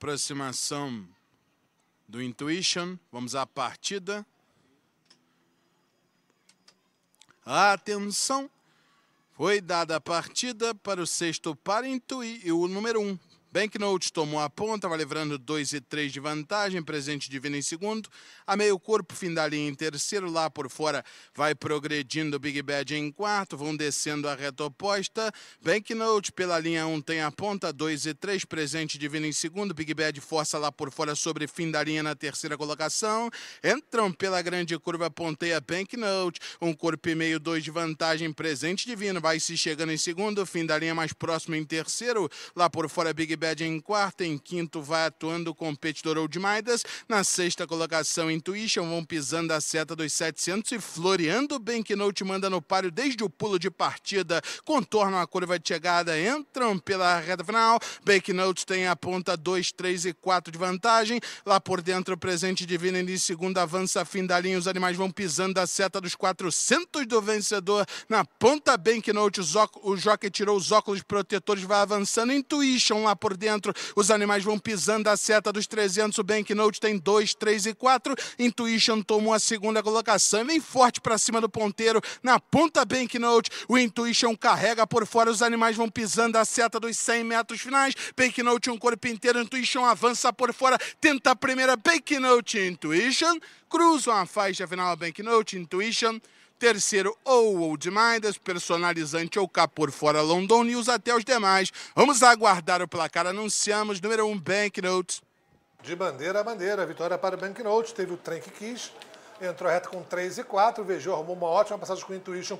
aproximação do intuition, vamos à partida. A atenção foi dada a partida para o sexto par intuir o número 1. Um. Banknote tomou a ponta, vai levando 2 e 3 de vantagem, presente divino em segundo. A meio corpo, fim da linha em terceiro, lá por fora vai progredindo Big Bad em quarto, vão descendo a reta oposta. Banknote pela linha 1 um, tem a ponta, 2 e 3, presente divino em segundo. Big Bad força lá por fora sobre fim da linha na terceira colocação. Entram pela grande curva, ponteia Banknote, um corpo e meio, 2 de vantagem, presente divino, vai se chegando em segundo, fim da linha é mais próximo em terceiro, lá por fora Big Ibed em quarto, em quinto vai atuando o competidor Old Maidas na sexta colocação Intuition, vão pisando a seta dos 700 e floreando bem que manda no páreo desde o pulo de partida, contornam a curva de chegada, entram pela reta final, Bake Notes tem a ponta 2, 3 e 4 de vantagem, lá por dentro presente divino em segundo avança fim da linha, os animais vão pisando a seta dos 400 do vencedor, na ponta Banknote, o, o Jockey tirou os óculos protetores, vai avançando, Intuition lá por por dentro. Os animais vão pisando a seta dos 300. O Banknote tem 2, 3 e 4. Intuition tomou a segunda colocação. Vem forte para cima do ponteiro. Na ponta Banknote. o Intuition carrega por fora. Os animais vão pisando a seta dos 100 metros finais. Banknote um corpo inteiro. Intuition avança por fora. Tenta a primeira Banknote. Intuition. Cruzam a faixa final Banknote. Intuition. Terceiro, ou Old Minders, personalizante ou cá por fora London News, até os demais. Vamos aguardar o placar. Anunciamos número 1, um, Banknotes. De bandeira a bandeira, vitória para o Banknotes. Teve o trem que quis, entrou reto com 3 e 4. O arrumou uma ótima passagem com o Intuition.